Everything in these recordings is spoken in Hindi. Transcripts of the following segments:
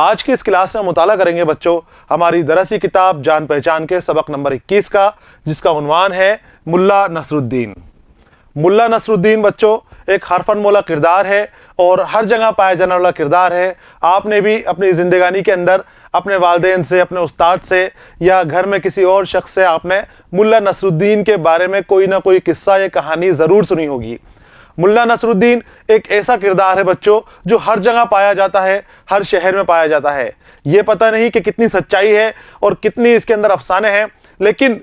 आज की इस क्लास में मुताला करेंगे बच्चों हमारी दरसी किताब जान पहचान के सबक नंबर 21 का जिसका उनवान है मुल्ला नसरुद्दीन मुल्ला नसरुद्दीन बच्चों एक हरफन मोला किरदार है और हर जगह पाया जाने वाला किरदार है आपने भी अपनी ज़िंदगानी के अंदर अपने वालदेन से अपने उस्ताद से या घर में किसी और शख्स से आपने मुल्ला नसरुद्दीन के बारे में कोई ना कोई किस्सा या कहानी ज़रूर सुनी होगी मुल्ला नसरुद्दीन एक ऐसा किरदार है बच्चों जो हर जगह पाया जाता है हर शहर में पाया जाता है ये पता नहीं कि कितनी सच्चाई है और कितनी इसके अंदर अफसाने हैं लेकिन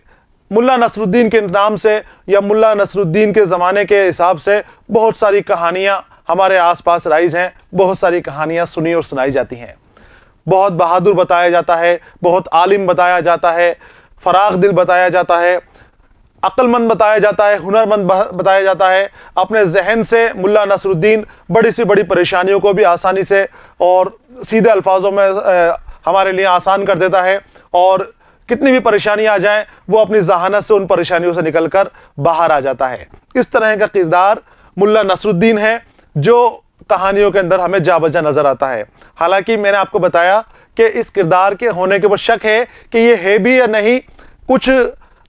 मुल्ला नसरुद्दीन के नाम से या मुल्ला नसरुद्दीन के ज़माने के हिसाब से बहुत सारी कहानियाँ हमारे आसपास राइज हैं बहुत सारी कहानियाँ सुनी और सुनाई जाती हैं बहुत बहादुर बताया जाता है बहुत आलिम बताया जाता है फराग दिल बताया जाता है अक्लमंद बताया जाता है हुनरमंद बताया जाता है अपने जहन से मुल्ला नसरुद्दीन बड़ी सी बड़ी परेशानियों को भी आसानी से और सीधे अल्फाजों में हमारे लिए आसान कर देता है और कितनी भी परेशानी आ जाए वो अपनी जहानत से उन परेशानियों से निकल कर बाहर आ जाता है इस तरह का किरदार मुला नसरुद्दीन है जो कहानियों के अंदर हमें जा बजा नज़र आता है हालांकि मैंने आपको बताया कि इस किरदार के होने के ऊपर शक है कि ये है भी या नहीं कुछ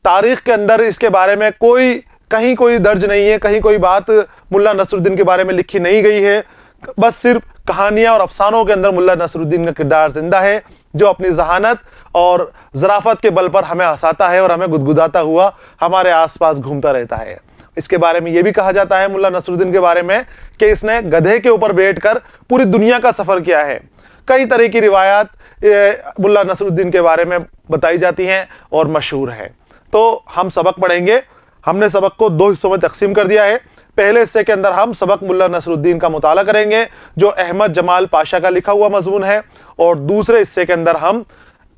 तारीख के अंदर इसके बारे में कोई कहीं कोई दर्ज नहीं है कहीं कोई बात मुल्ला नसरुद्दीन के बारे में लिखी नहीं गई है बस सिर्फ कहानियां और अफसानों के अंदर मुल्ला नसरुद्दीन का किरदार जिंदा है जो अपनी जहानत और जराफत के बल पर हमें हंसाता है और हमें गुदगुदाता हुआ हमारे आसपास घूमता रहता है इसके बारे में यह भी कहा जाता है मुल्ला नसरुद्दीन के बारे में कि इसने गधे के ऊपर बैठकर पूरी दुनिया का सफ़र किया है कई तरह की रिवायात मुल्ला नसरुद्दीन के बारे में बताई जाती हैं और मशहूर हैं तो हम सबक पढ़ेंगे हमने सबक को दो हिस्सों में तकसीम कर दिया है पहले हिस्से के अंदर हम सबक मुल्ला नसरुद्दीन का मुताल करेंगे जो अहमद जमाल पाशा का लिखा हुआ मजमून है और दूसरे हिस्से के अंदर हम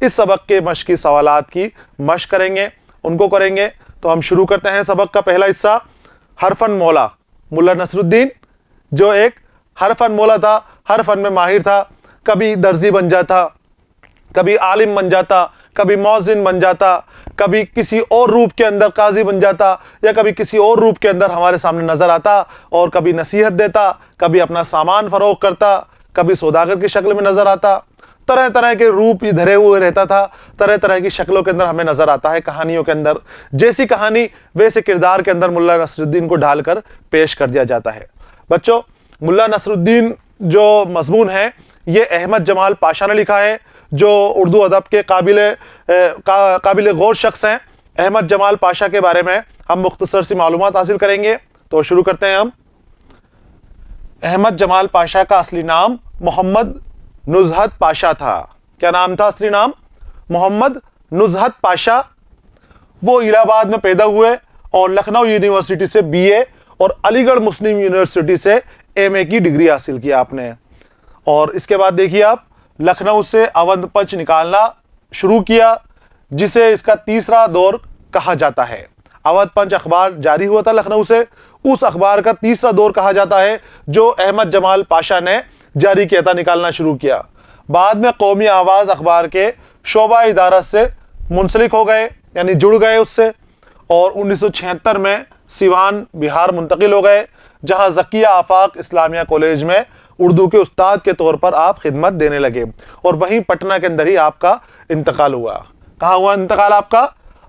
इस सबक के मश की सवाल की मश करेंगे उनको करेंगे तो हम शुरू करते हैं सबक का पहला हिस्सा हरफन मौला मुल्ला नसरुद्दीन जो एक हर फन मौला था हर फन में माहिर था कभी दर्जी बन जाता कभी आलिम बन जाता कभी मौजिन बन जाता कभी किसी और रूप के अंदर काजी बन जाता या कभी किसी और रूप के अंदर हमारे सामने नज़र आता और कभी नसीहत देता कभी अपना सामान फ़रोग करता कभी सौदागर की शक्ल में नज़र आता तरह तरह के रूप धरे हुए रहता था तरह तरह की शक्लों के अंदर हमें नजर आता है कहानियों के अंदर जैसी कहानी वैसे किरदार के अंदर मुल्ला नसरुद्दीन को ढालकर पेश कर दिया जाता है बच्चों मुल्ला नसरुद्दीन जो मजमून है ये अहमद जमाल पाशा ने लिखा है जो उर्दू अदब के काबिल का, काबिल गौर शख्स हैं अहमद जमाल पाशा के बारे में हम मुख्तसर सी मालूम हासिल करेंगे तो शुरू करते हैं हम अहमद जमाल पाशा का असली नाम मोहम्मद नुजहत पाशा था क्या नाम था असली नाम मोहम्मद नुजहत पाशा वो इलाहाबाद में पैदा हुए और लखनऊ यूनिवर्सिटी से बीए और अलीगढ़ मुस्लिम यूनिवर्सिटी से एमए की डिग्री हासिल की आपने और इसके बाद देखिए आप लखनऊ से अवध पंच निकालना शुरू किया जिसे इसका तीसरा दौर कहा जाता है अवध पंच अखबार जारी हुआ था लखनऊ से उस अखबार का तीसरा दौर कहा जाता है जो अहमद जमाल पाशा ने जारी किया था निकालना शुरू किया बाद में कौमी आवाज़ अखबार के शोबा इदारा से मुंसलिक हो गए यानी जुड़ गए उससे और छिहत्तर में सिवान बिहार मुंतकिल हो गए जहां जकिया आफाक इस्लामिया कॉलेज में उर्दू के उस्ताद के तौर पर आप खिदमत देने लगे और वहीं पटना के अंदर ही आपका इंतकाल हुआ कहाँ हुआ इंतकाल आपका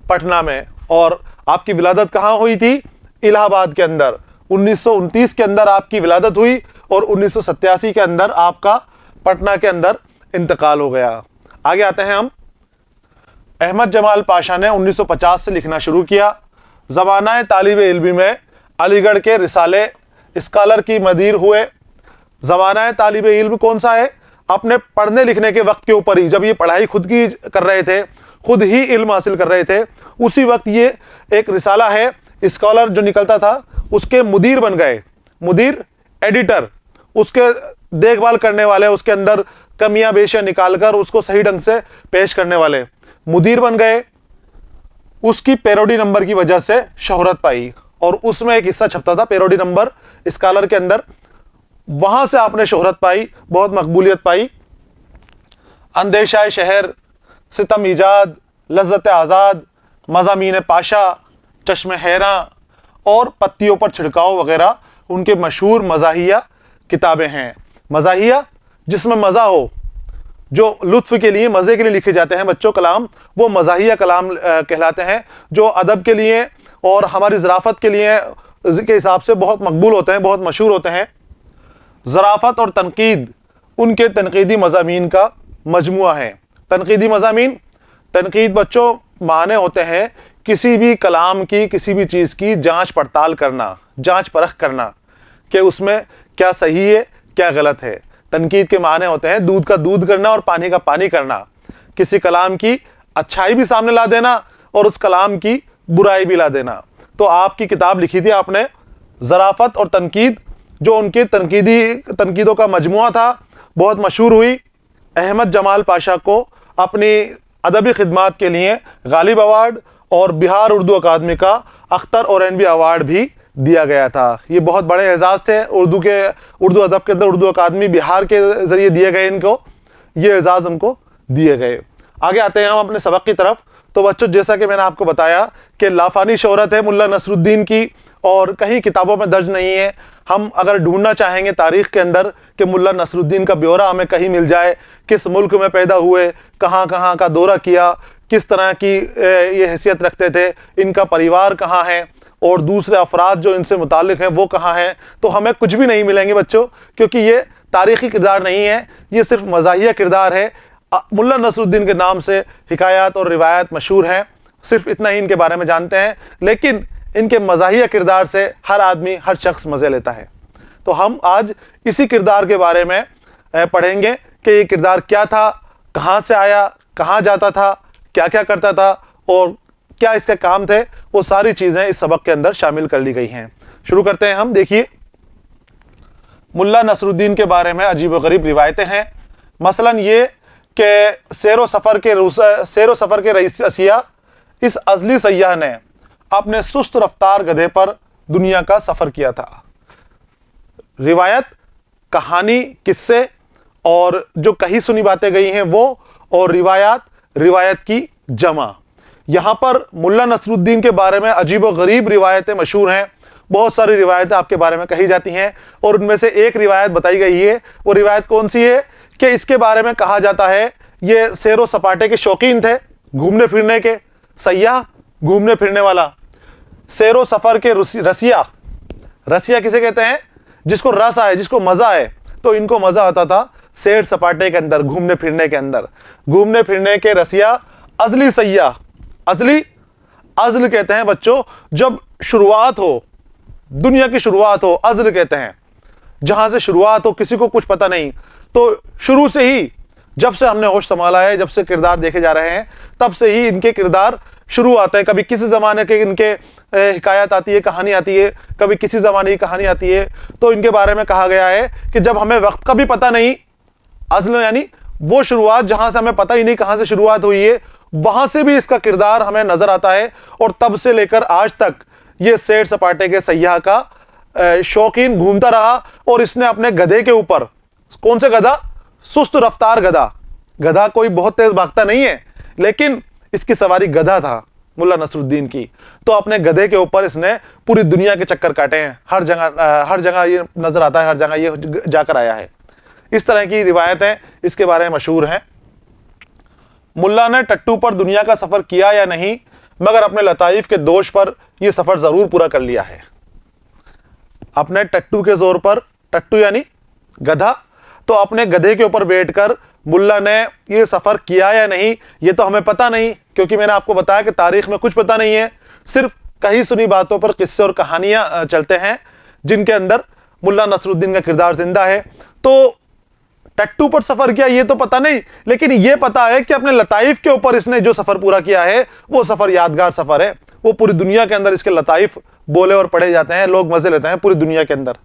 पटना में और आपकी विलादत कहाँ हुई थी इलाहाबाद के अंदर उन्नीस के अंदर आपकी विलादत हुई और उन्नीस के अंदर आपका पटना के अंदर इंतकाल हो गया आगे आते हैं हम अहमद जमाल पाशा ने 1950 से लिखना शुरू किया जबाना तालब इलमी में अलीगढ़ के रिसाले स्कॉलर की मदीर हुए ज़माना है तालिब इल्म कौन सा है अपने पढ़ने लिखने के वक्त के ऊपर ही जब ये पढ़ाई खुद की कर रहे थे खुद ही इल्म हासिल कर रहे थे उसी वक्त ये एक रिसाला है स्कॉलर जो निकलता था उसके मुदीर बन गए मुदीर एडिटर उसके देखभाल करने वाले उसके अंदर कमियां बेशियां निकाल कर उसको सही ढंग से पेश करने वाले मुदीर बन गए उसकी पेरोडी नंबर की वजह से शहरत पाई और उसमें एक हिस्सा छपता था पेरोडी नंबर स्कॉलर के अंदर वहां से आपने शोहरत पाई बहुत मकबूलियत पाई अंदेशा शहर सितम ईजाद लज्जत आज़ाद मजामी पाशा चश्म हैरा और पत्तियों पर छिड़काव वगैरह उनके मशहूर मज़ाहिया किताबें हैं मज़ाहिया जिसमें मज़ा हो जो लुत्फ़ के लिए मज़े के लिए लिखे जाते हैं बच्चों कलाम वो मज़ाहिया कलाम कहलाते हैं जो अदब के लिए और हमारी ज़राफ़त के लिए के हिसाब से बहुत मकबूल होते हैं बहुत मशहूर होते हैं ज़राफ़त और तनकीद उनके तनकीदी मजामी का मजमु है तनकीदी मजामी तनकीद बच्चों माने होते हैं किसी भी कलाम की किसी भी चीज़ की जांच पड़ताल करना जांच परख करना कि उसमें क्या सही है क्या गलत है तनकीद के माने होते हैं दूध का दूध करना और पानी का पानी करना किसी कलाम की अच्छाई भी सामने ला देना और उस कलाम की बुराई भी ला देना तो आपकी किताब लिखी थी आपने ज़राफ़त और तनकीद जो उनकी तनकीदी तनकीदों का मजमू था बहुत मशहूर हुई अहमद जमाल पाशा को अपनी अदबी खदमात के लिए गालिब अवार्ड और बिहार उर्दू अकादमी का अख्तर और बी अवार्ड भी दिया गया था ये बहुत बड़े एजाज़ थे उर्दू के उर्दू अदब के अंदर उर्दू अकादमी बिहार के ज़रिए दिए गए इनको ये एजाज़ उनको दिए गए आगे आते हैं हम अपने सबक की तरफ तो बच्चों जैसा कि मैंने आपको बताया कि लाफानी शहरत है मुल्ला नसरुद्दीन की और कहीं किताबों में दर्ज नहीं है हम अगर ढूंढना चाहेंगे तारीख के अंदर कि मुल्ला नसरुद्दीन का ब्यौरा हमें कहीं मिल जाए किस मुल्क में पैदा हुए कहाँ कहाँ का दौरा किया किस तरह की ये हैसियत रखते थे इनका परिवार कहाँ है और दूसरे अफराद जो इनसे मुतल हैं वो कहाँ हैं तो हमें कुछ भी नहीं मिलेंगे बच्चों क्योंकि ये तारीख़ी किरदार नहीं है ये सिर्फ मजाही किरदार है मुल्ला नसरुद्दीन के नाम से हिकायत और रिवायत मशहूर हैं सिर्फ इतना ही इनके बारे में जानते हैं लेकिन इनके मजाहिया किरदार से हर आदमी हर शख्स मज़े लेता है तो हम आज इसी किरदार के बारे में पढ़ेंगे कि ये किरदार क्या था कहाँ से आया कहाँ जाता था क्या क्या करता था और क्या इसके काम थे वो सारी चीज़ें इस सबक के अंदर शामिल कर ली गई हैं शुरू करते हैं हम देखिए मुल्ला नसरुद्दीन के बारे में अजीब गरीब रिवायतें हैं मसलन ये कि सैर सफ़र के सैर सफ़र के रईस असिया इस अजली सयाह ने अपने सुस्त रफ्तार गधे पर दुनिया का सफ़र किया था रिवायत कहानी किस्से और जो कही सुनी बातें गई हैं वो और रिवायात रिवायत की जमा यहाँ पर मुल्ला नसरुद्दीन के बारे में अजीब व गरीब रिवायतें मशहूर हैं बहुत सारी रिवायतें आपके बारे में कही जाती हैं और उनमें से एक रिवायत बताई गई है वो रिवायत कौन सी है कि इसके बारे में कहा जाता है ये सैर सपाटे के शौकीन थे घूमने फिरने के सयाह घूमने फिरने वाला सैरो सफ़र के रसिया रसिया किसे कहते हैं जिसको रस आए जिसको मज़ा आए तो इनको मज़ा आता था सैर सपाटे के अंदर घूमने फिरने के अंदर घूमने फिरने के रसिया अजली सैया अजली अजल कहते हैं बच्चों जब शुरुआत हो दुनिया की शुरुआत हो अजल कहते हैं जहां से शुरुआत हो किसी को कुछ पता नहीं तो शुरू से ही जब से हमने होश संभाला है जब से किरदार देखे जा रहे हैं तब से ही इनके किरदार शुरू आते हैं कभी किसी ज़माने के इनके हकायत आती है कहानी आती है कभी किसी ज़माने की कहानी आती है तो इनके बारे में कहा गया है कि जब हमें वक्त का भी पता नहीं असल यानी वो शुरुआत जहाँ से हमें पता ही नहीं कहाँ से शुरुआत हुई है वहाँ से भी इसका किरदार हमें नज़र आता है और तब से लेकर आज तक ये सेठ सपाटे के सयाह का शौकीन घूमता रहा और इसने अपने गधे के ऊपर कौन सा गधा सुस्त रफ्तार गधा गधा कोई बहुत तेज़ भागता नहीं है लेकिन इसकी सवारी गधा था मुल्ला नसरुद्दीन की तो अपने गधे के ऊपर इसने पूरी दुनिया के चक्कर काटे हैं हर जगह हर जगह ये नज़र आता है हर जगह ये जाकर आया है इस तरह की रिवायतें इसके बारे में मशहूर हैं मुल्ला ने टट्टू पर दुनिया का सफ़र किया या नहीं मगर अपने लताइफ के दोष पर यह सफ़र ज़रूर पूरा कर लिया है अपने टट्टू के ज़ोर पर टट्टू यानी गधा तो अपने गधे के ऊपर बैठकर मुल्ला ने ये सफ़र किया या नहीं ये तो हमें पता नहीं क्योंकि मैंने आपको बताया कि तारीख में कुछ पता नहीं है सिर्फ कहीं सुनी बातों पर किस्से और कहानियां चलते हैं जिनके अंदर मुल्ला नसरुद्दीन का किरदार जिंदा है तो टट्टू पर सफ़र किया ये तो पता नहीं लेकिन ये पता है कि अपने लताइफ के ऊपर इसने जो सफ़र पूरा किया है वो सफ़र यादगार सफ़र है वो पूरी दुनिया के अंदर इसके लताइफ बोले और पढ़े जाते हैं लोग मज़े लेते हैं पूरी दुनिया के अंदर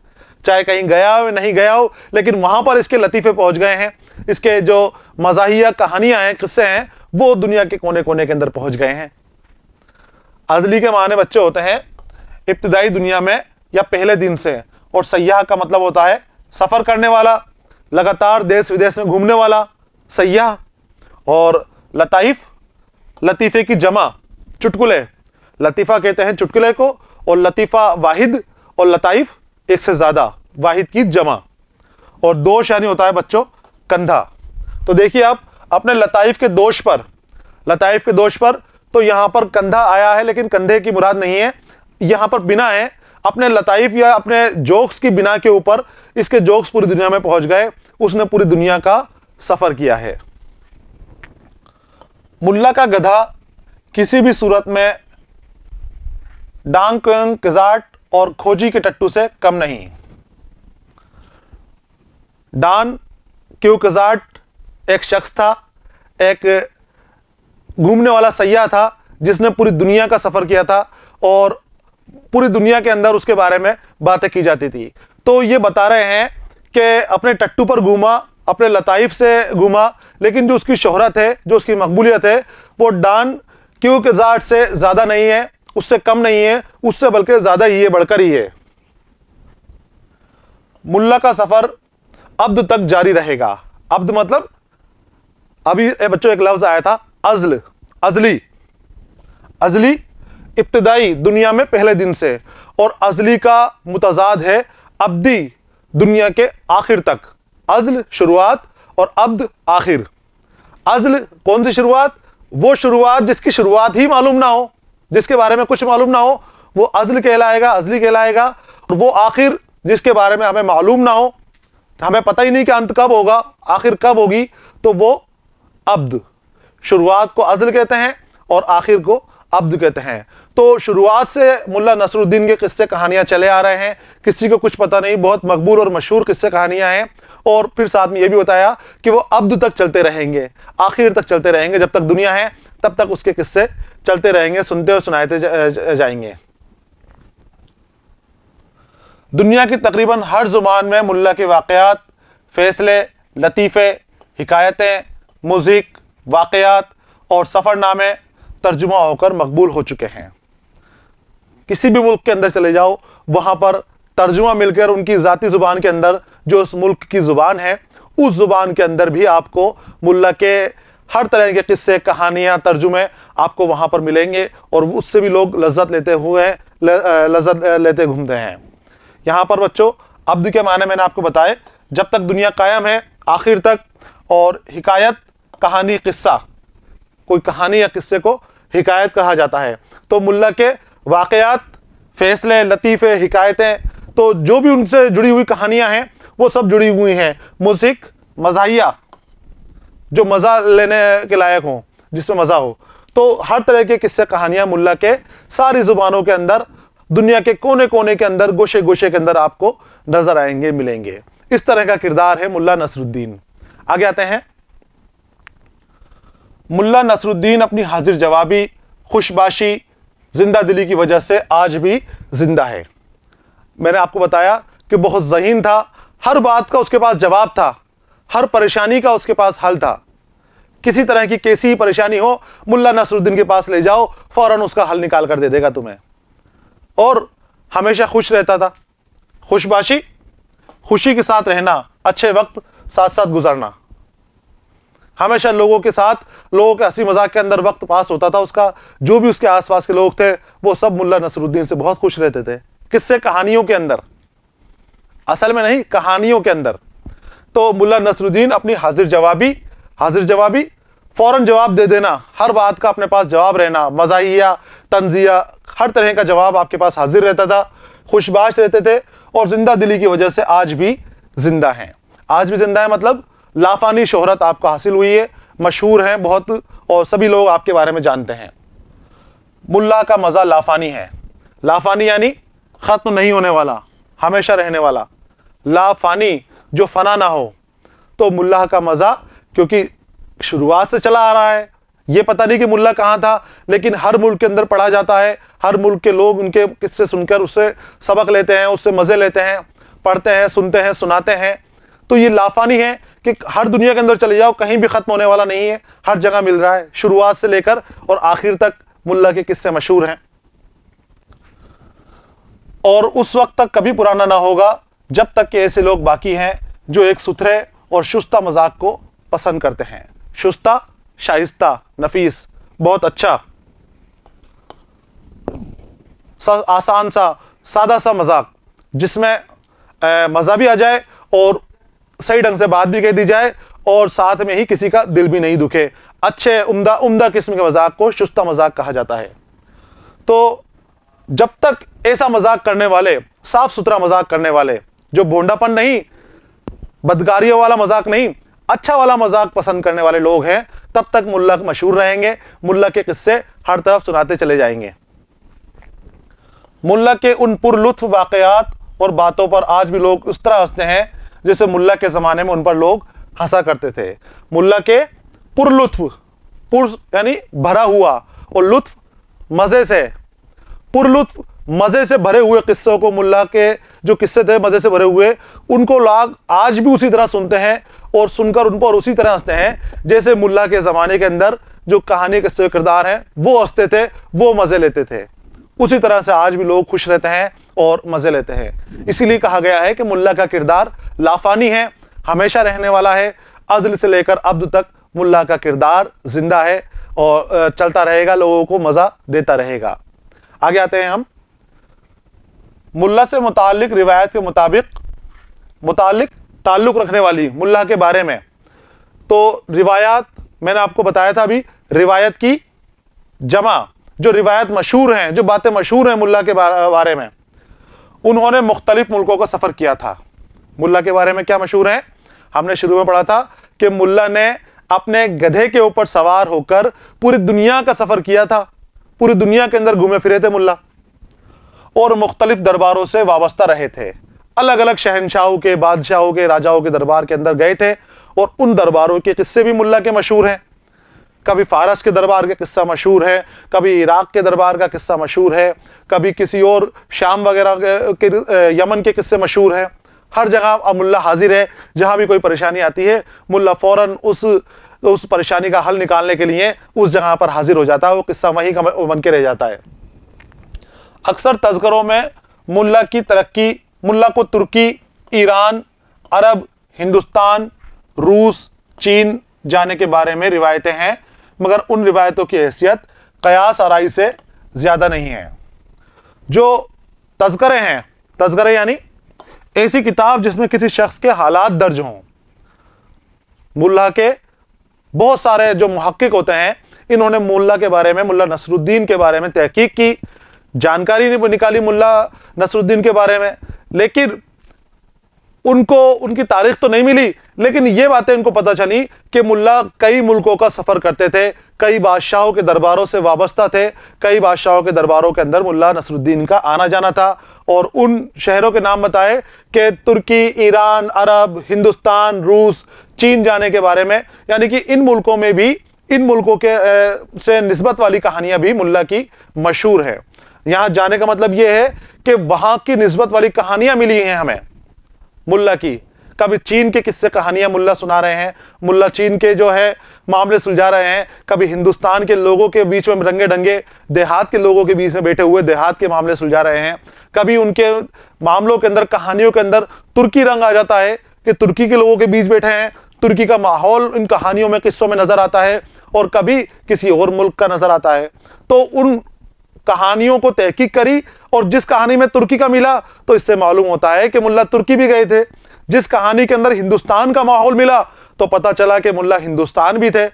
चाहे कहीं गया हो नहीं गया हो लेकिन वहाँ पर इसके लतीफ़े पहुँच गए हैं इसके जो मजाहिया कहानियाँ हैं किस्से हैं वो दुनिया के कोने कोने के अंदर पहुँच गए हैं अजली के माने बच्चे होते हैं इब्तदाई दुनिया में या पहले दिन से और सयाह का मतलब होता है सफ़र करने वाला लगातार देश विदेश में घूमने वाला सयाह और लताइफ लतीफ़े की जमा चुटकुले लतीफ़ा कहते हैं चुटकुले को और लतीफ़ा वाहिद और लताइफ एक से ज़्यादा वाहिद की जमा और दोष यानी होता है बच्चों कंधा तो देखिए आप अपने लताइफ के दोष पर लताइफ के दोष पर तो यहां पर कंधा आया है लेकिन कंधे की मुराद नहीं है यहां पर बिना है अपने लताइफ या अपने जोक्स की बिना के ऊपर इसके जोक्स पूरी दुनिया में पहुंच गए उसने पूरी दुनिया का सफ़र किया है मुल्ला का गधा किसी भी सूरत में डांग कजाट और खोजी के टट्टू से कम नहीं डॉन क्यूकजाट एक शख्स था एक घूमने वाला सयाह था जिसने पूरी दुनिया का सफ़र किया था और पूरी दुनिया के अंदर उसके बारे में बातें की जाती थी तो ये बता रहे हैं कि अपने टट्टू पर घूमा अपने लताइफ से घूमा लेकिन जो उसकी शोहरत है जो उसकी मकबूलियत है वो डान क्यूकजाट से ज़्यादा नहीं है उससे कम नहीं है उससे बल्कि ज़्यादा ही है बढ़कर ही है मुल्ला का सफ़र अब्द तक जारी रहेगा अब्द मतलब अभी ए बच्चों एक लफ्ज़ आया था अजल अजली अजली इब्तदाई दुनिया में पहले दिन से और अजली का मुतजाद है अब्दी दुनिया के आखिर तक अजल शुरुआत और अब्द आखिर अजल कौन सी शुरुआत वो शुरुआत जिसकी शुरुआत ही मालूम ना हो जिसके बारे में कुछ मालूम ना हो वो अजल कहलाएगा अजली कहलाएगा और वो आखिर जिसके बारे में हमें मालूम ना हो हमें पता ही नहीं कि अंत कब होगा आखिर कब होगी तो वो अब्द शुरुआत को अजल कहते हैं और आखिर को अब्द कहते हैं तो शुरुआत से मुल्ला नसरुद्दीन के किस्से कहानियां चले आ रहे हैं किसी को कुछ पता नहीं बहुत मकबूल और मशहूर किस्से कहानियाँ हैं और फिर साथ में ये भी बताया कि वो अब्द तक चलते रहेंगे आखिर तक चलते रहेंगे जब तक दुनिया है तब तक उसके किस्से चलते रहेंगे सुनते और सुनाते जा, जाएंगे दुनिया की तकरीबन हर जुबान में मुल्ला के वाकयात फैसले लतीफ़े हिकायतें मुजिक वाकयात और सफ़रनामे तर्जुमा होकर मकबूल हो चुके हैं किसी भी मुल्क के अंदर चले जाओ वहाँ पर तर्जुमा मिलकर उनकी ज़ाती ज़ुबान के अंदर जो उस मुल्क की ज़ुबान है उस ज़ुबान के अंदर भी आपको मुल्ला के हर तरह के किस्से कहानियां तर्जुमे आपको वहां पर मिलेंगे और उससे भी लोग लज्जत लेते हुए लज्जत लेते घूमते हैं यहाँ पर बच्चों अब्द के माने मैंने आपको बताए जब तक दुनिया कायम है आखिर तक और हिकायत कहानी किस्सा कोई कहानी या किस्से को हिकायत कहा जाता है तो मुल्ला के वाकयात फैसले लतीफ़े हिकायतें तो जो भी उनसे जुड़ी हुई कहानियाँ हैं वो सब जुड़ी हुई हैं मुसिक मजाहिया जो मज़ा लेने के लायक हो जिसमें मज़ा हो तो हर तरह के किस्से कहानियां मुल्ला के सारी ज़ुबानों के अंदर दुनिया के कोने कोने के अंदर गोशे गोशे के अंदर आपको नज़र आएंगे मिलेंगे इस तरह का किरदार है मुल्ला नसरुद्दीन आगे आते हैं मुल्ला नसरुद्दीन अपनी हाजिर जवाबी खुशबाशी जिंदा दिली की वजह से आज भी जिंदा है मैंने आपको बताया कि बहुत जहीन था हर बात का उसके पास जवाब था हर परेशानी का उसके पास हल था किसी तरह की कैसी परेशानी हो मुल्ला नसरुद्दीन के पास ले जाओ फ़ौरन उसका हल निकाल कर दे देगा तुम्हें और हमेशा खुश रहता था खुशबाशी खुशी के साथ रहना अच्छे वक्त साथ साथ गुजारना हमेशा लोगों के साथ लोगों के हंसी मजाक के अंदर वक्त पास होता था उसका जो भी उसके आसपास के लोग थे वो सब मुल्ला नसरुद्दीन से बहुत खुश रहते थे किससे कहानियों के अंदर असल में नहीं कहानियों के अंदर तो मुल्ला नसरुद्दीन अपनी हाजिर जवाबी हाजिर जवाबी फ़ौरन जवाब दे देना हर बात का अपने पास जवाब रहना मजाहिया तंजिया हर तरह का जवाब आपके पास हाजिर रहता था खुशबाश रहते थे और ज़िंदा दिली की वजह से आज भी ज़िंदा हैं आज भी ज़िंदा है मतलब लाफानी शोहरत आपको हासिल हुई है मशहूर हैं बहुत और सभी लोग आपके बारे में जानते हैं मुल्ला का मज़ा लाफानी है लाफानी यानी ख़त्म नहीं होने वाला हमेशा रहने वाला लाफानी जो फना ना हो तो मुल्ला का मज़ा क्योंकि शुरुआत से चला आ रहा है ये पता नहीं कि मुल्ला कहाँ था लेकिन हर मुल्क के अंदर पढ़ा जाता है हर मुल्क के लोग उनके किस्से सुनकर उससे सबक लेते हैं उससे मज़े लेते हैं पढ़ते हैं सुनते हैं सुनाते हैं तो ये लाफानी है कि हर दुनिया के अंदर चले जाओ कहीं भी ख़त्म होने वाला नहीं है हर जगह मिल रहा है शुरुआत से लेकर और आखिर तक मुल्ला के किस्से मशहूर हैं और उस वक्त तक कभी पुराना ना होगा जब तक कि ऐसे लोग बाकी हैं जो एक सुथरे और शुस्ता मजाक को पसंद करते हैं शुस्ता शाइस्ता नफीस बहुत अच्छा सा, आसान सा सादा सा मजाक जिसमें मज़ा भी आ जाए और सही ढंग से बात भी कह दी जाए और साथ में ही किसी का दिल भी नहीं दुखे अच्छे उम्दा उम्दा किस्म के मजाक को शुस्ता मजाक कहा जाता है तो जब तक ऐसा मजाक करने वाले साफ सुथरा मजाक करने वाले जो बोंडापन नहीं बदकारियों वाला मजाक नहीं अच्छा वाला मजाक पसंद करने वाले लोग हैं तब तक मुल्ला मशहूर रहेंगे मुल्ला के किस्से हर तरफ सुनाते चले जाएंगे मुल्ला के उन पुरलुत्फ वाकयात और बातों पर आज भी लोग उस तरह हंसते हैं जैसे मुल्ला के ज़माने में उन पर लोग हंसा करते थे मुल्ला के पुरलुत्फ पुर यानी भरा हुआ और लुत्फ मज़े से पुरलुत्फ मज़े से भरे हुए किस्सों को मुल्ला के जो किस्से थे मज़े से भरे हुए उनको लोग आज भी उसी तरह सुनते हैं और सुनकर उन पर उसी तरह हंसते हैं जैसे मुल्ला के ज़माने के अंदर जो कहानी किस्से किरदार हैं वो हंसते थे वो मज़े लेते थे उसी तरह से आज भी लोग खुश रहते हैं और मज़े लेते हैं इसीलिए कहा गया है कि मुल्ला का किरदार लाफानी है हमेशा रहने वाला है अजल से लेकर अब्द तक मुल्ला का किरदार ज़िंदा है और चलता रहेगा लोगों को मज़ा देता रहेगा आगे आते हैं हम मुल्ला से मुतालिक रिवायत के मुताबिक मुतालिक ताल्लुक़ रखने वाली मुल्ला के बारे में तो रिवायात मैंने आपको बताया था अभी रिवायत की जमा जो रिवायत मशहूर हैं जो बातें मशहूर हैं मुल्ला के बारे में उन्होंने मुख्तलिफ मुल्कों का सफ़र किया था मुल्ला के बारे में क्या मशहूर हैं हमने शुरू में पढ़ा था कि मुल्ला ने अपने गधे के ऊपर सवार होकर पूरी दुनिया का सफ़र किया था पूरी दुनिया के अंदर घूमे फिरे थे मुल्ला और मुख्तलिफ दरबारों से वाबस्ता रहे थे अलग अलग शहनशाहों के बादशाहों के राजाओं के दरबार के अंदर गए थे और उन दरबारों के किस्से भी मुल्ला के मशहूर हैं कभी फारस के दरबार का किस्सा मशहूर है कभी इराक़ के दरबार का किस्सा मशहूर है कभी किसी और शाम वगैरह के यमन के किस्से मशहूर हैं हर जगह अब मुल्ला हाजिर है जहाँ भी कोई परेशानी आती है मुल्ला फ़ौर उस उस परेशानी का हल निकालने के लिए उस जगह पर हाजिर हो जाता है वो किस्सा वहीं का बन के रह जाता है अक्सर तस्करों में मुल्ला की तरक्की मुल्ला को तुर्की ईरान अरब हिंदुस्तान रूस चीन जाने के बारे में रिवायतें हैं मगर उन रिवायतों की हैसियत कयास आरई से ज़्यादा नहीं है जो तस्करे हैं तस्करे यानी ऐसी किताब जिसमें किसी शख्स के हालात दर्ज हों मुल्ला के बहुत सारे जो महक्क होते हैं इन्होंने मुल्ला के बारे में मुल्ला नसरुद्दीन के बारे में तहकीक की जानकारी नहीं निकाली मुल्ला नसरुद्दीन के बारे में लेकिन उनको उनकी तारीख तो नहीं मिली लेकिन ये बातें उनको पता चली कि मुल्ला कई मुल्कों का सफ़र करते थे कई बादशाहों के दरबारों से वाबस्ता थे कई बादशाहों के दरबारों के अंदर मुल्ला नसरुद्दीन का आना जाना था और उन शहरों के नाम बताए कि तुर्की ईरान अरब हिंदुस्तान रूस चीन जाने के बारे में यानी कि इन मुल्कों में भी इन मुल्कों के से नस्बत वाली कहानियाँ भी मुला की मशहूर हैं यहां जाने का मतलब यह है कि वहां की नस्बत वाली कहानियां मिली हैं हमें मुल्ला की कभी चीन के किस्से कहानियां मुल्ला सुना रहे हैं मुल्ला चीन के जो है मामले सुलझा रहे हैं कभी हिंदुस्तान के लोगों के बीच में रंगे डंगे देहात के लोगों के बीच में बैठे हुए देहात के मामले सुलझा रहे हैं कभी उनके मामलों के अंदर कहानियों के अंदर तुर्की रंग आ जाता है कि तुर्की के लोगों के बीच बैठे हैं तुर्की का माहौल इन कहानियों में किस्सों में नजर आता है और कभी किसी और मुल्क का नजर आता है तो उन कहानियों को तहकीक करी और जिस कहानी में तुर्की का मिला तो इससे मालूम होता है कि मुल्ला तुर्की भी गए थे जिस कहानी के अंदर हिंदुस्तान का माहौल मिला तो पता चला कि मुल्ला हिंदुस्तान भी थे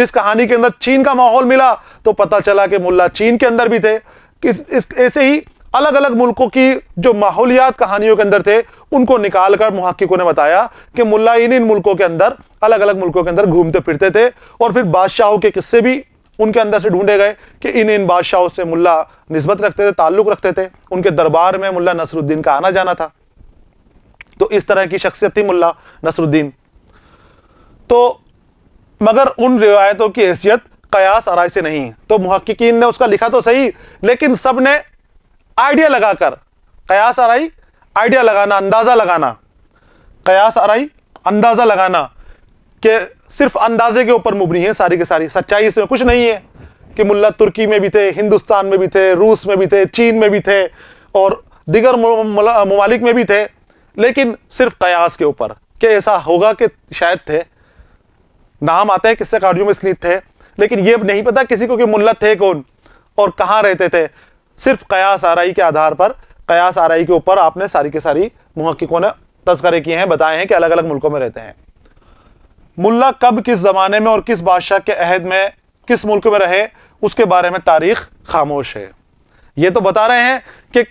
जिस कहानी के अंदर चीन का माहौल मिला तो पता चला कि मुल्ला चीन के अंदर भी थे किस इस ऐसे ही अलग अलग मुल्कों की जो माहौलियात कहानियों के अंदर थे उनको निकाल कर मुहक्कों ने बताया कि मुल्ला इन इन मुल्कों के अंदर अलग अलग मुल्कों के अंदर घूमते फिरते थे और फिर बादशाहों के किस्से भी उनके अंदर से ढूंढे गए कि इन इन बादशाहों से मुल्ला नस्बत रखते थे ताल्लुक रखते थे उनके दरबार में मुल्ला नसरुद्दीन का आना जाना था तो इस तरह की शख्सियत थी मुला नसरुद्दीन तो मगर उन रिवायतों की हैसियत कयास आरा से नहीं तो मुहक्कीन ने उसका लिखा तो सही लेकिन सब ने आइडिया लगाकर कयास आराई आइडिया लगाना अंदाज़ा लगाना कयास आराई अंदाज़ा लगाना कि सिर्फ अंदाजे के ऊपर मुबनी है सारी की सारी सच्चाई इसमें कुछ नहीं है कि मुल्ला तुर्की में भी थे हिंदुस्तान में भी थे रूस में भी थे चीन में भी थे और दिगर ममालिक में भी थे लेकिन सिर्फ कयास के ऊपर कि ऐसा होगा कि शायद थे नाम आते हैं किससे कार्डियो में स्नित थे लेकिन ये नहीं पता किसी को कि मुल्ला थे कौन और कहाँ रहते थे सिर्फ कयास आरई के आधार पर कयास आरई के ऊपर आपने सारी की सारी मुहक्कों ने तस्करे किए हैं बताए हैं कि अलग अलग मुल्कों में रहते हैं मुल्ला कब किस ज़माने में और किस बादशाह के अहद में किस मुल्क में रहे उसके बारे में तारीख खामोश है ये तो बता रहे हैं कि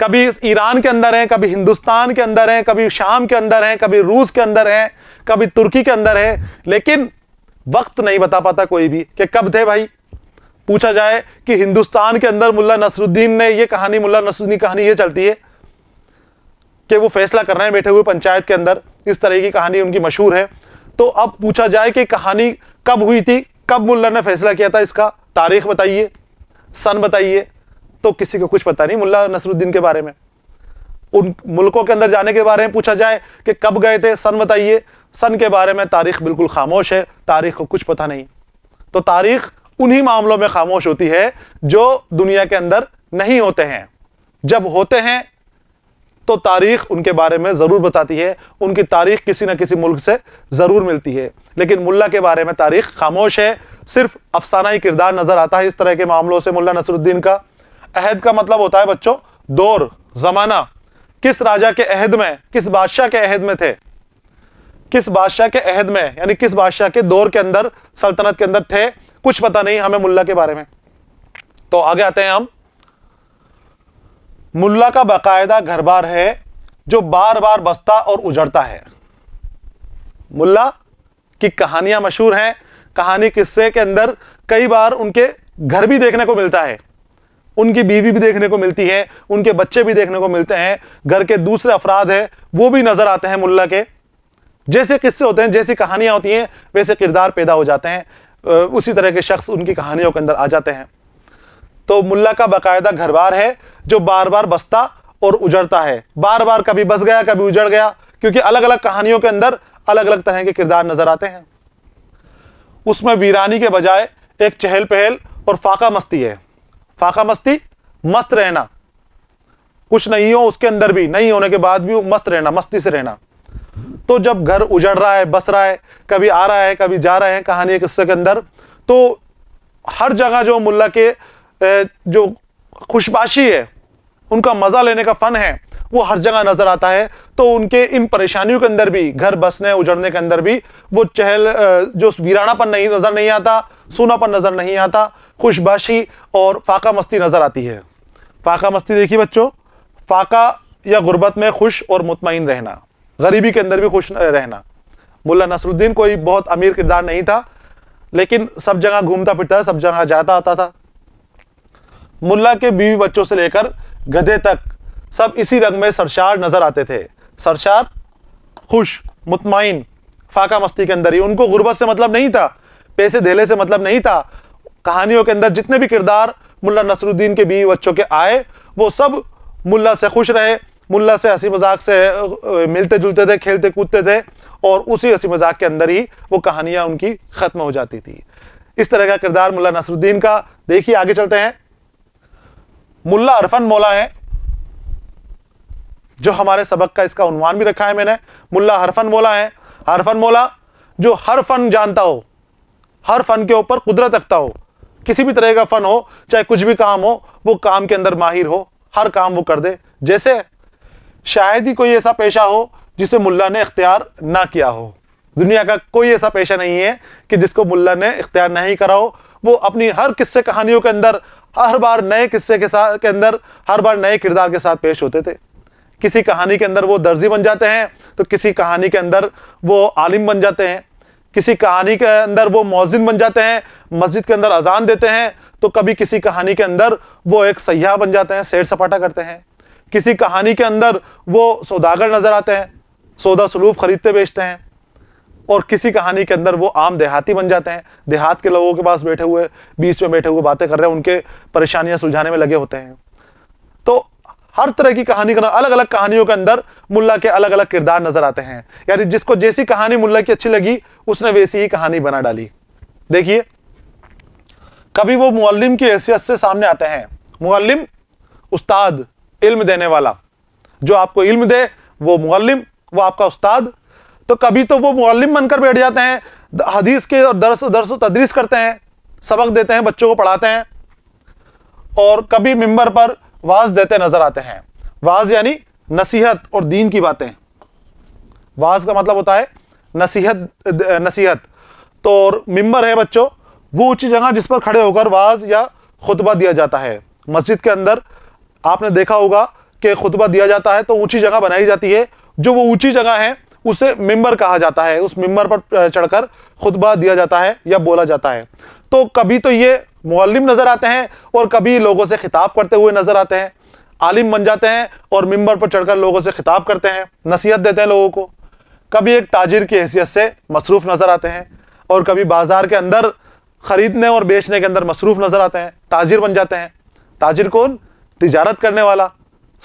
कभी ईरान के अंदर हैं कभी हिंदुस्तान के अंदर हैं कभी शाम के अंदर हैं कभी रूस के अंदर हैं कभी तुर्की के अंदर है लेकिन वक्त नहीं बता पाता कोई भी कि कब थे भाई पूछा जाए कि हिंदुस्तान के अंदर मुल्ला नसरुद्दीन ने ये कहानी मुल्ला नसरुद्दीन कहानी ये चलती है कि वो फैसला कर रहे हैं बैठे हुए पंचायत के अंदर इस तरह की कहानी उनकी मशहूर है तो अब पूछा जाए कि कहानी कब हुई थी कब मुल्ला ने फैसला किया था इसका तारीख बताइए सन बताइए तो किसी को कुछ पता नहीं मुल्ला नसरुद्दीन के बारे में उन मुल्कों के अंदर जाने के बारे में पूछा जाए कि कब गए थे सन बताइए सन के बारे में तारीख बिल्कुल खामोश है तारीख को कुछ पता नहीं तो तारीख उन्हीं मामलों में खामोश होती है जो दुनिया के अंदर नहीं होते हैं जब होते हैं तो तारीख उनके बारे में ज़रूर बताती है उनकी तारीख किसी ना किसी मुल्क से ज़रूर मिलती है लेकिन मुल्ला के बारे में तारीख खामोश है सिर्फ ही किरदार नज़र आता है इस तरह के मामलों से मुल्ला नसरुद्दीन का अहद का मतलब होता है बच्चों दौर ज़माना किस राजा के अहद में किस बादशाह के अहद में थे किस बादशाह के अहद में यानी किस बादशाह के दौर के अंदर सल्तनत के अंदर थे कुछ पता नहीं हमें मुल्ला के बारे में तो आगे आते हैं हम मुल्ला का बाकायदा घर बार है जो बार बार बसता और उजड़ता है मुल्ला की कहानियां मशहूर हैं कहानी किस्से के अंदर कई बार उनके घर भी देखने को मिलता है उनकी बीवी भी देखने को मिलती है उनके बच्चे भी देखने को मिलते हैं घर के दूसरे अफराद हैं वो भी नज़र आते हैं मुल्ला के जैसे किस्से होते हैं जैसी कहानियाँ होती हैं वैसे किरदार पैदा हो जाते हैं उसी तरह के शख्स उनकी कहानियों के अंदर आ जाते हैं तो मुल्ला का बाकायदा घर बार है जो बार बार बसता और उजड़ता है बार बार कभी बस गया कभी उजड़ गया क्योंकि अलग अलग कहानियों के अंदर अलग अलग तरह के किरदार नजर आते हैं उसमें वीरानी के बजाय एक चहल पहल और फाका मस्ती है फाका मस्ती मस्त रहना कुछ नहीं हो उसके अंदर भी नहीं होने के बाद भी मस्त रहना मस्ती से रहना तो जब घर उजड़ रहा है बस रहा है कभी आ रहा है कभी जा रहे हैं कहानी किस्से के अंदर तो हर जगह जो मुल्ला के जो खुशबाशी है उनका मज़ा लेने का फ़न है वो हर जगह नज़र आता है तो उनके इन परेशानियों के अंदर भी घर बसने उजड़ने के अंदर भी वो चहल जो पर नहीं नज़र नहीं आता सोना पर नज़र नहीं आता खुशबाशी और फाका मस्ती नज़र आती है फाका मस्ती देखिए बच्चों फाका या गुर्बत में खुश और मुतमिन रहना गरीबी के अंदर भी खुश रहना मुला नसरुद्दीन कोई बहुत अमीर किरदार नहीं था लेकिन सब जगह घूमता फिरता सब जगह जाता आता था मुल्ला के बीवी बच्चों से लेकर गधे तक सब इसी रंग में सरशार नजर आते थे सरशार खुश मुतमाइन फाका मस्ती के अंदर ही उनको गुर्बत से मतलब नहीं था पैसे धेले से मतलब नहीं था कहानियों के अंदर जितने भी किरदार मुल्ला नसरुद्दीन के बीवी बच्चों के आए वो सब मुल्ला से खुश रहे मुल्ला से हंसी मजाक से मिलते जुलते थे खेलते कूदते थे और उसी हंसी मजाक के अंदर ही वो कहानियाँ उनकी ख़त्म हो जाती थी इस तरह का किरदार मुल्ला नसरुद्दीन का देखिए आगे चलते हैं मुल्ला अरफन मोला है जो हमारे सबक का इसका उन्वान भी रखा है मैंने मुल्ला हरफन मोला है हरफन मोला जो हर फन जानता हो हर फन के ऊपर कुदरत रखता हो किसी भी तरह का फन हो चाहे कुछ भी काम हो वो काम के अंदर माहिर हो हर काम वो कर दे जैसे शायद ही कोई ऐसा पेशा हो जिसे मुल्ला ने इख्तियार ना किया हो दुनिया का कोई ऐसा पेशा नहीं है कि जिसको मुल्ला ने इख्तियार नहीं करा हो वो अपनी हर किस्से कहानियों के अंदर हर बार नए किस्से के साथ के अंदर हर बार नए किरदार के साथ पेश होते थे किसी कहानी के अंदर वो दर्जी बन जाते हैं तो किसी कहानी के अंदर वो आलिम बन जाते हैं किसी कहानी के अंदर वो मौजिन बन जाते हैं मस्जिद के अंदर अजान देते हैं तो कभी किसी कहानी के अंदर वो एक सयाह बन जाते हैं सैर सपाटा करते हैं किसी कहानी के अंदर वो सौदागर नज़र आते हैं सौदा सलूफ खरीदते बेचते हैं और किसी कहानी के अंदर वो आम देहाती बन जाते हैं देहात के लोगों के पास बैठे हुए बीच में बैठे हुए बातें कर रहे हैं उनके परेशानियां सुलझाने में लगे होते हैं तो हर तरह की कहानी का अलग अलग कहानियों के अंदर मुल्ला के अलग अलग किरदार नजर आते हैं यानी जिसको जैसी कहानी मुल्ला की अच्छी लगी उसने वैसी ही कहानी बना डाली देखिए कभी वो मुअल्लिम की हैसियत से सामने आते हैं मुअल्लिम उस्ताद इल्म देने वाला जो आपको इल्म दे वो मुअल्लिम वो आपका उस्ताद तो कभी तो वो मौलिम बनकर बैठ जाते हैं हदीस के और दरस दरस तदरीस करते हैं सबक देते हैं बच्चों को पढ़ाते हैं और कभी मिंबर पर वाज देते नजर आते हैं वाज यानी नसीहत और दीन की बातें वाज का मतलब होता है नसीहत नसीहत तो और मिंबर है बच्चों वो ऊंची जगह जिस पर खड़े होकर वाज या खुतबा दिया जाता है मस्जिद के अंदर आपने देखा होगा कि खुतबा दिया जाता है तो ऊंची जगह बनाई जाती है जो वो ऊंची जगह है उसे मेंबर कहा जाता है उस मेंबर पर चढ़कर खुतबा दिया जाता है या बोला जाता है तो कभी तो ये मुअल्लिम नज़र आते हैं और कभी लोगों से खिताब करते हुए नज़र आते हैं आलिम बन जाते हैं और मिंबर पर चढ़कर लोगों से खिताब करते हैं नसीहत देते हैं लोगों को कभी एक ताजिर की हैसियत से मसरूफ़ नज़र आते हैं और कभी बाज़ार के अंदर ख़रीदने और बेचने के अंदर मसरूफ़ नज़र आते हैं ताजिर बन जाते हैं ताजिर कौन तजारत करने वाला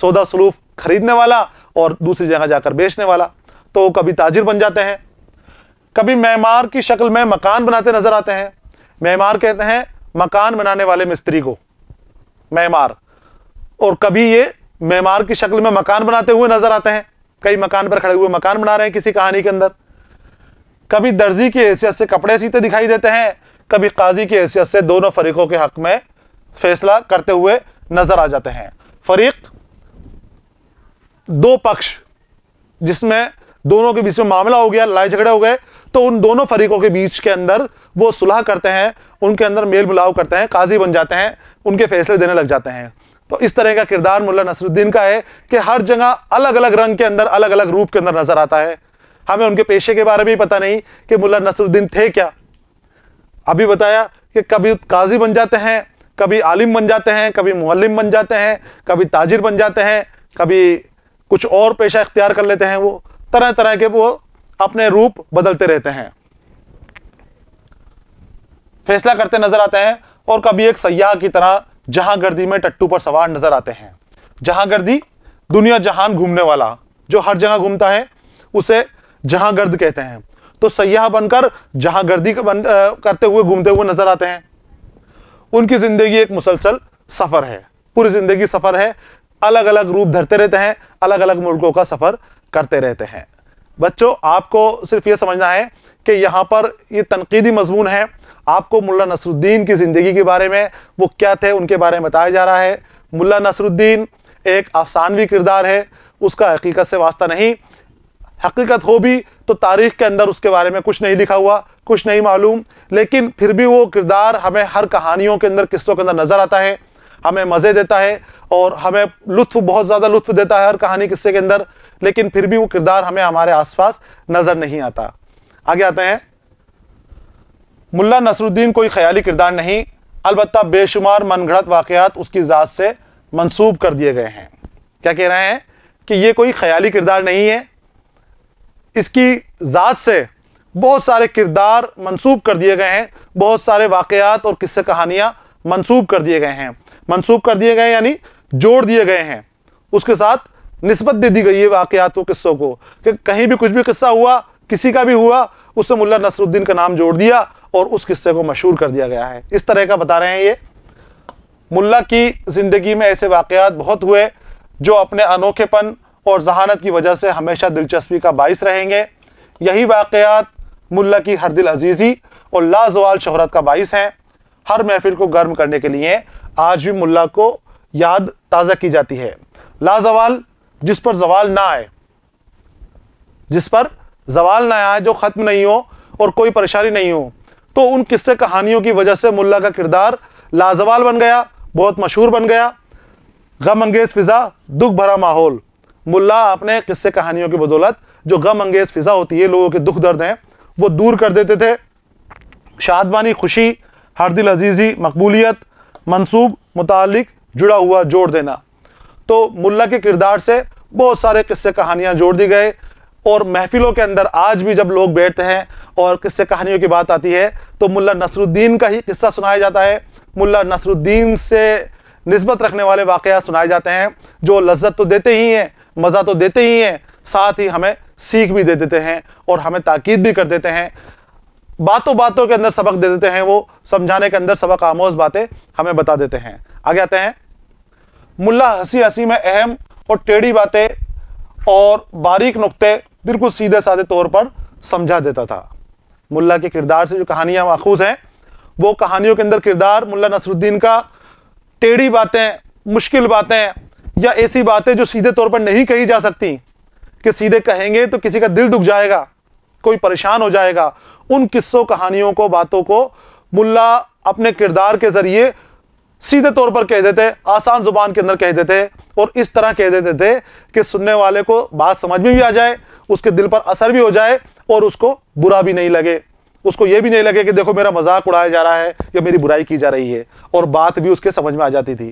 सौदा सलूफ खरीदने वाला और दूसरी जगह जाकर बेचने वाला तो कभी ताजिर बन जाते हैं कभी मैमार की शक्ल में मकान बनाते नजर आते हैं मैमार कहते हैं मकान बनाने वाले मिस्त्री को मैमार और कभी ये मैमार की शक्ल में मकान बनाते हुए नजर आते हैं कई मकान पर खड़े हुए मकान बना रहे हैं किसी कहानी के अंदर कभी दर्जी की हैसियत से कपड़े सीते दिखाई देते हैं कभी काजी की हैसियत से दोनों फरीकों के हक में फैसला करते हुए नजर आ जाते हैं फरीक दो पक्ष जिसमें दोनों के बीच में मामला हो गया लड़ाई झगड़े हो गए तो उन दोनों फरीकों के बीच के अंदर वो सुलह करते हैं उनके अंदर मेल मिलाव करते हैं काजी बन जाते हैं उनके फैसले देने लग जाते हैं तो इस तरह का किरदार मुल्ला नसरुद्दीन का है कि हर जगह अलग अलग रंग के अंदर अलग अलग रूप के अंदर नजर आता है हमें उनके पेशे के बारे में भी पता नहीं कि मुल्ला नसरुद्दीन थे क्या अभी बताया कि कभी काजी बन जाते हैं कभी आलिम बन जाते हैं कभी मुल्लिम बन जाते हैं कभी ताजिर बन जाते हैं कभी कुछ और पेशा इख्तियार कर लेते हैं वो तरह तरह के वो अपने रूप बदलते रहते हैं फैसला करते नजर आते हैं और कभी एक सयाह की तरह गर्दी में टट्टू पर सवार नजर आते हैं गर्दी दुनिया जहान घूमने वाला जो हर जगह घूमता है उसे गर्द कहते हैं तो सयाह बनकर जहांगर्दी बन, आ, करते हुए घूमते हुए नजर आते हैं उनकी ज़िंदगी एक मुसलसल सफ़र है पूरी ज़िंदगी सफ़र है अलग अलग रूप धरते रहते हैं अलग अलग मुल्कों का सफ़र करते रहते हैं बच्चों आपको सिर्फ ये समझना है कि यहाँ पर ये तनकीदी मजमून है आपको मुल्ला नसरुद्दीन की ज़िंदगी के बारे में वो क्या थे उनके बारे में बताया जा रहा है मुल्ला नसरुद्दीन एक अफसानवी किरदार है उसका हकीकत से वास्ता नहीं हकीकत हो भी तो तारीख के अंदर उसके बारे में कुछ नहीं लिखा हुआ कुछ नहीं मालूम लेकिन फिर भी वो किरदार हमें हर कहानियों के अंदर किस्सों के अंदर नज़र आता है हमें मज़े देता है और हमें लुत्फ बहुत ज़्यादा लुत्फ देता है हर कहानी किस्से के अंदर लेकिन फिर भी वो किरदार हमें हमारे आसपास नज़र नहीं आता आगे आते हैं मुल्ला नसरुद्दीन कोई ख्याली किरदार नहीं अलबत् बेशुमार घड़त वाकयात उसकी ज़ात से मनसूब कर दिए गए हैं क्या कह रहे हैं कि ये कोई ख्याली किरदार नहीं है इसकी ज़ात से बहुत सारे किरदार मनसूब कर दिए गए हैं बहुत सारे वाकयात और किस्से कहानियाँ मनसूब कर दिए गए हैं मनसूब कर दिए गए यानी जोड़ दिए गए हैं उसके साथ नस्बत दे दी गई है व किस्सों को कि कहीं भी कुछ भी किस्सा हुआ किसी का भी हुआ उससे मुल्ला नसरुद्दीन का नाम जोड़ दिया और उस किस्से को मशहूर कर दिया गया है इस तरह का बता रहे हैं ये मुल्ला की ज़िंदगी में ऐसे वाकयात बहुत हुए जो अपने अनोखेपन और जहानत की वजह से हमेशा दिलचस्पी का बायस रहेंगे यही वाकयात मुल्ला की हर दिल अजीज़ी और लाजवाल शहरत का बायस हैं हर महफिल को गर्म करने के लिए आज भी मुल्ला को याद ताज़ा की जाती है लाजवाल जिस पर जवाल ना आए जिस पर जवाल ना आए जो ख़त्म नहीं हो और कोई परेशानी नहीं हो तो उन किस्से कहानियों की वजह से मुल्ला का किरदार लाजवाल बन गया बहुत मशहूर बन गया गम अंगेज़ फ़िज़ा दुख भरा माहौल मुल्ला अपने किस्से कहानियों की बदौलत जो गम अंगेज़ फ़िज़ा होती है लोगों के दुख दर्द हैं वो दूर कर देते थे शादबानी खुशी हर दिल अजीज़ी मकबूलियत मनसूब मुतालिक जुड़ा हुआ जोड़ देना तो मुल्ला के किरदार से बहुत सारे किस्से कहानियाँ जोड़ दी गए और महफिलों के अंदर आज भी जब लोग बैठते हैं और किस्से कहानियों की बात आती है तो मुल्ला नसरुद्दीन का ही किस्सा सुनाया जाता है मुल्ला नसरुद्दीन से नस्बत रखने वाले वाक़ सुनाए जाते हैं जो लज्जत तो देते ही हैं मज़ा तो देते ही हैं साथ ही हमें सीख भी दे देते हैं और हमें ताकीद भी कर देते हैं बातों बातों के अंदर सबक दे देते हैं वो समझाने के अंदर सबक आमोज बातें हमें बता देते हैं आगे आते हैं मुल्ला हंसी हंसी में अहम और टेढ़ी बातें और बारीक नुकते बिल्कुल सीधे साधे तौर पर समझा देता था मुल्ला के किरदार से जो कहानियाँ माखूज हैं वो कहानियों के अंदर किरदार मुल्ला नसरुद्दीन का टेढ़ी बातें मुश्किल बातें या ऐसी बातें जो सीधे तौर पर नहीं कही जा सकती कि सीधे कहेंगे तो किसी का दिल दुख जाएगा कोई परेशान हो जाएगा उन किस्सों कहानियों को बातों को मुल्ला अपने किरदार के ज़रिए सीधे तौर पर कह देते आसान ज़ुबान के अंदर कह देते और इस तरह कह देते थे कि सुनने वाले को बात समझ में भी आ जाए उसके दिल पर असर भी हो जाए और उसको बुरा भी नहीं लगे उसको यह भी नहीं लगे कि देखो मेरा मजाक उड़ाया जा रहा है या मेरी बुराई की जा रही है और बात भी उसके समझ में आ जाती थी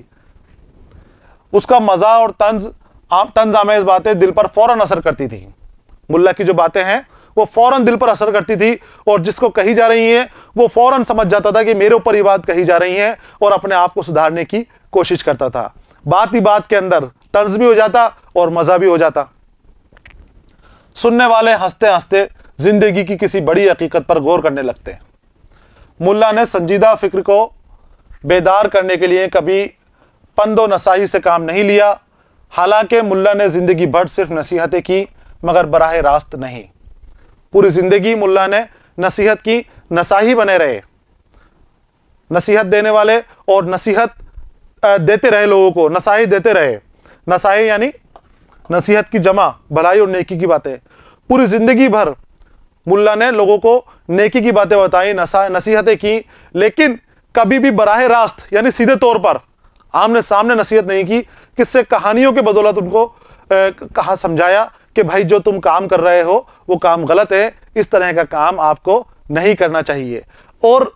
उसका मज़ा और तंज तंज आमेज बातें दिल पर फ़ौरन असर करती थी मुल्ला की जो बातें हैं वो फौरन दिल पर असर करती थी और जिसको कही जा रही हैं वो फौरन समझ जाता था कि मेरे ऊपर ये बात कही जा रही है और अपने आप को सुधारने की कोशिश करता था बात ही बात के अंदर तंज भी हो जाता और मज़ा भी हो जाता सुनने वाले हंसते हंसते ज़िंदगी की किसी बड़ी हकीकत पर गौर करने लगते हैं मुल्ला ने संजीदा फिक्र को बेदार करने के लिए कभी पंदो नसाही से काम नहीं लिया हालांकि मुल्ला ने ज़िंदगी भर सिर्फ नसीहतें की मगर बराह रास्त नहीं पूरी ज़िंदगी मुल्ला ने नसीहत की नसाही बने रहे नसीहत देने वाले और नसीहत देते रहे लोगों को नसाही देते रहे नसाही यानी नसीहत की जमा भलाई और नेकी की बातें पूरी ज़िंदगी भर मुल्ला ने लोगों को नेकी की बातें बताई नसीहतें की लेकिन कभी भी बराह रास्त यानी सीधे तौर पर आमने सामने नसीहत नहीं की किससे कहानियों के बदौलत उनको कहा समझाया कि भाई जो तुम काम कर रहे हो वो काम गलत है इस तरह का काम आपको नहीं करना चाहिए और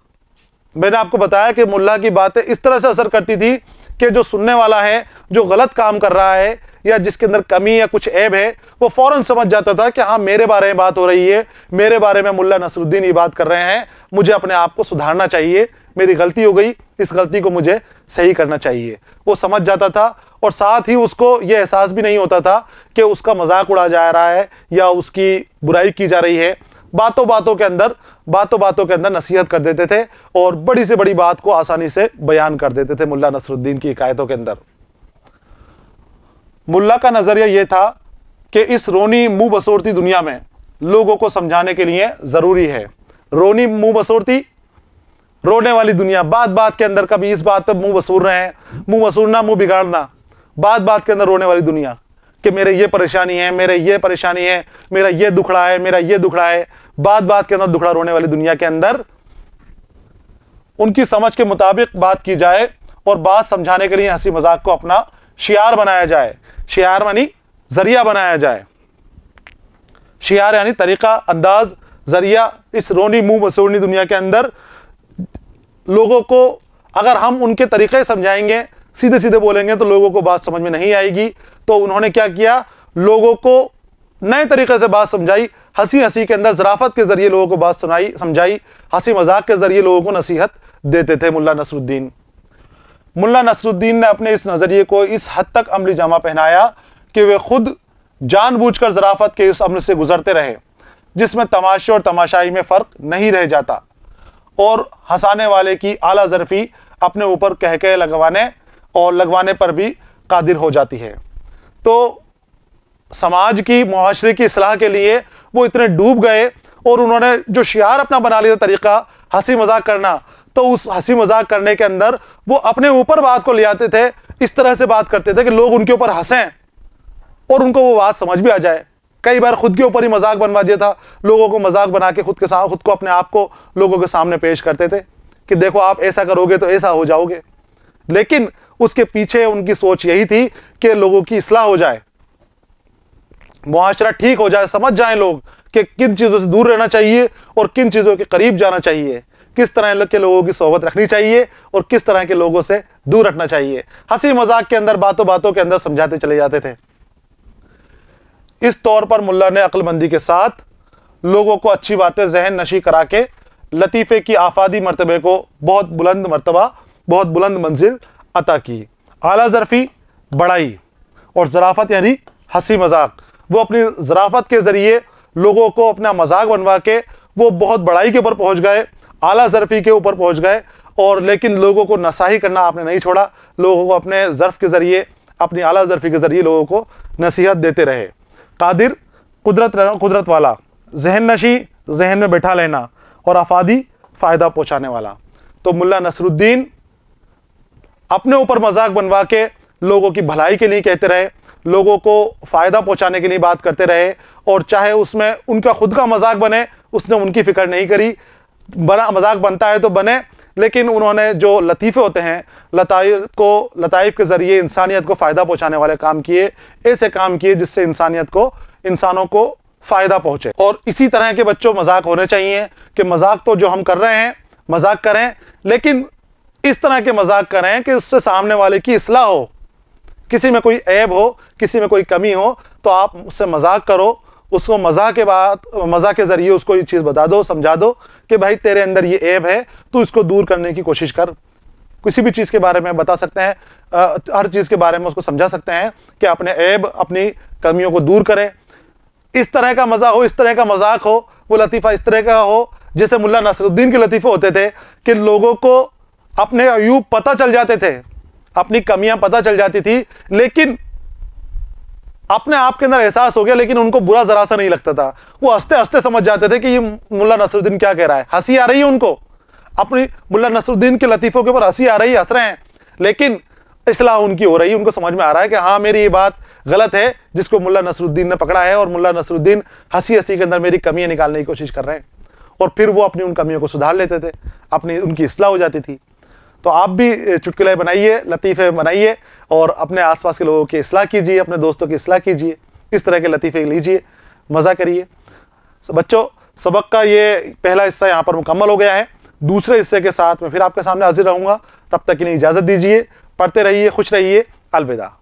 मैंने आपको बताया कि मुल्ला की बातें इस तरह से असर करती थी कि जो सुनने वाला है जो गलत काम कर रहा है या जिसके अंदर कमी या कुछ ऐब है वो फ़ौरन समझ जाता था कि हाँ मेरे बारे में बात हो रही है मेरे बारे में मुल्ला नसरुद्दीन ये बात कर रहे हैं मुझे अपने आप को सुधारना चाहिए मेरी गलती हो गई इस गलती को मुझे सही करना चाहिए वो समझ जाता था और साथ ही उसको ये एहसास भी नहीं होता था कि उसका मजाक उड़ा जा रहा है या उसकी बुराई की जा रही है बातों बातों के अंदर बातों बातों के अंदर नसीहत कर देते थे और बड़ी से बड़ी बात को आसानी से बयान कर देते थे मुल्ला नसरुद्दीन की इकायतों के अंदर मुल्ला का नज़रिया यह था कि इस रोनी मुंह बसोरती दुनिया में लोगों को समझाने के लिए ज़रूरी है रोनी मुंह बसोरती रोने वाली दुनिया बात बात के अंदर कभी इस बात पर मुंह रहे हैं मुंह बसूरना मुंह बिगाड़ना बात बात के अंदर रोने वाली दुनिया कि मेरे ये परेशानी है मेरे ये परेशानी है मेरा ये दुखड़ा है मेरा ये दुखड़ा है बात बात के अंदर दुखड़ा रोने वाली दुनिया के अंदर उनकी समझ के मुताबिक बात की जाए और बात समझाने के लिए हंसी मजाक को अपना शियार बनाया जाए शियार मानी जरिया बनाया जाए शियार यानी तरीका अंदाज जरिया इस रोनी मुंह मसूरनी दुनिया के अंदर लोगों को अगर हम उनके तरीके समझाएंगे सीधे सीधे बोलेंगे तो लोगों को बात समझ में नहीं आएगी तो उन्होंने क्या किया लोगों को नए तरीके से बात समझाई हंसी हंसी के अंदर जराफत के जरिए लोगों को बात सुनाई समझाई हंसी मजाक के जरिए लोगों को नसीहत देते थे मुल्ला नसरुद्दीन मुल्ला नसरुद्दीन ने अपने इस नज़रिए को इस हद तक अमली जामा पहनाया कि वे खुद जानबूझकर जराफत के इस अमल से गुजरते रहे जिसमें तमाशे और तमाशाई में फ़र्क नहीं रह जाता और हंसाने वाले की आला जरफी अपने ऊपर कहके लगवाने और लगवाने पर भी कादिर हो जाती है तो समाज की माशरे की असलाह के लिए वो इतने डूब गए और उन्होंने जो शियार अपना बना लिया तरीका हंसी मजाक करना तो उस हंसी मजाक करने के अंदर वो अपने ऊपर बात को ले आते थे इस तरह से बात करते थे कि लोग उनके ऊपर हंसें और उनको वो बात समझ भी आ जाए कई बार खुद के ऊपर ही मजाक बनवा दिया था लोगों को मजाक बना के खुद के साथ खुद को अपने आप को लोगों के सामने पेश करते थे कि देखो आप ऐसा करोगे तो ऐसा हो जाओगे लेकिन उसके पीछे उनकी सोच यही थी कि लोगों की इसलाह हो जाए मुआशरा ठीक हो जाए समझ जाए लोग कि किन चीज़ों से दूर रहना चाहिए और किन चीज़ों के करीब जाना चाहिए किस तरह के लोगों की सोहबत रखनी चाहिए और किस तरह के लोगों से दूर रखना चाहिए हंसी मजाक के अंदर बातों बातों के अंदर समझाते चले जाते थे इस तौर पर मुल्ला ने अक्लबंदी के साथ लोगों को अच्छी बातें जहन नशी करा के लतीफ़े की आफादी मरतबे को बहुत बुलंद मरतबा बहुत बुलंद मंजिल अता की आला ज़रफ़ी बढ़ाई और ज़राफ़त यानी हंसी मजाक वो अपनी ज़राफ़त के ज़रिए लोगों को अपना मजाक बनवा के वो बहुत बढ़ाई के ऊपर पहुंच गए आला ज़रफ़ी के ऊपर पहुंच गए और लेकिन लोगों को नसाही करना आपने नहीं छोड़ा लोगों को अपने ज़रफ़ के ज़रिए अपनी आला ज़रफ़ी के ज़रिए लोगों को नसीहत देते रहे कादिर कुदरत कुदरत वाला जहन नशी जहन में बैठा लेना और आफादी फ़ायदा पहुँचाने वाला तो मुल्ला नसरुद्दीन अपने ऊपर मजाक बनवा के लोगों की भलाई के लिए कहते रहे लोगों को फ़ायदा पहुंचाने के लिए बात करते रहे और चाहे उसमें उनका खुद का मजाक बने उसने उनकी फ़िक्र नहीं करी बना मजाक बनता है तो बने लेकिन उन्होंने जो लतीफ़े होते हैं लताइफ को लताइफ के ज़रिए इंसानियत को फ़ायदा पहुँचाने वाले काम किए ऐसे काम किए जिससे इंसानियत को इंसानों को फ़ायदा पहुँचे और इसी तरह के बच्चों मजाक होने चाहिए कि मजाक तो जो हम कर रहे हैं मजाक करें लेकिन इस तरह के मजाक करें कि उससे सामने वाले की असलाह हो किसी में कोई ऐब हो किसी में कोई कमी हो तो आप उससे मजाक करो उसको मज़ाक के बाद मज़ा के ज़रिए उसको ये चीज़ बता दो समझा दो कि भाई तेरे अंदर ये ऐब है तो इसको दूर करने की कोशिश कर किसी भी चीज़ के बारे में बता सकते हैं आ, हर चीज़ के बारे में उसको समझा सकते हैं कि अपने ऐब अपनी कमियों को दूर करें इस तरह का मज़ा हो इस तरह का मजाक हो वो लतीफ़ा इस तरह का हो जैसे मुल्ला नसरुद्दीन के लतीफ़े होते थे कि लोगों को अपने अयूब पता चल जाते थे अपनी कमियां पता चल जाती थी लेकिन अपने आप के अंदर एहसास हो गया लेकिन उनको बुरा जरा सा नहीं लगता था वो हंसते हंसते समझ जाते थे कि ये मुल्ला नसरुद्दीन क्या कह रहा है हंसी आ रही है उनको अपनी मुल्ला नसरुद्दीन के लतीफ़ों के ऊपर हंसी आ रही है हंस रहे हैं लेकिन इसलाह उनकी हो रही है उनको समझ में आ रहा है कि हाँ मेरी ये बात गलत है जिसको मुल्ला नसरुद्दीन ने पकड़ा है और मुला नसरुद्दीन हंसी हंसी के अंदर मेरी कमियाँ निकालने की कोशिश कर रहे हैं और फिर वो अपनी उन कमियों को सुधार लेते थे अपनी उनकी असलाह हो जाती थी तो आप भी चुटकुले बनाइए लतीफ़े बनाइए और अपने आसपास के लोगों की असलाह कीजिए अपने दोस्तों की असलाह कीजिए इस तरह के लतीफ़े लीजिए मज़ा करिए बच्चों सबक का ये पहला हिस्सा यहाँ पर मुकम्मल हो गया है दूसरे हिस्से के साथ मैं फिर आपके सामने हाजिर रहूँगा तब तक इन्हें इजाज़त दीजिए पढ़ते रहिए खुश रहिए अलविदा